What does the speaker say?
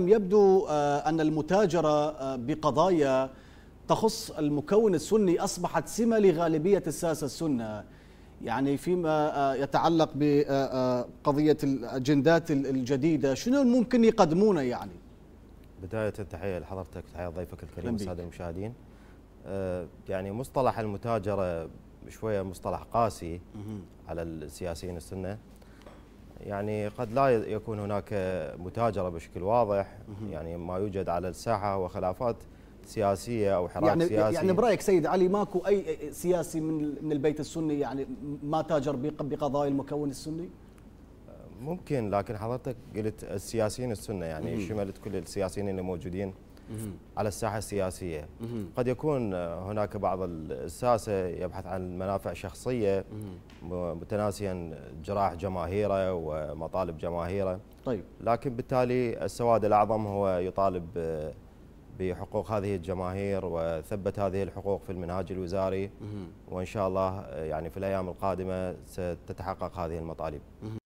يبدو آه، أن المتاجرة آه، بقضايا تخص المكون السني أصبحت سمة لغالبية الساسة السنة يعني فيما آه، يتعلق بقضية الأجندات الجديدة شنو ممكن يقدمونه يعني بداية تحية لحضرتك تحية ضيفك الكريم السادة المشاهدين يعني مصطلح المتاجرة شوية مصطلح قاسي على السياسيين السنة يعني قد لا يكون هناك متاجرة بشكل واضح يعني ما يوجد على الساحة وخلافات سياسيه او حراك يعني سياسي يعني برايك سيد علي ماكو اي سياسي من من البيت السني يعني ما تاجر بقضايا المكون السني؟ ممكن لكن حضرتك قلت السياسيين السنه يعني شملت كل السياسيين اللي موجودين على الساحه السياسيه قد يكون هناك بعض الساسه يبحث عن منافع شخصيه متناسيا جراح جماهيره ومطالب جماهيره طيب لكن بالتالي السواد الاعظم هو يطالب بحقوق هذه الجماهير وثبت هذه الحقوق في المنهاج الوزاري وان شاء الله يعني في الايام القادمه ستتحقق هذه المطالب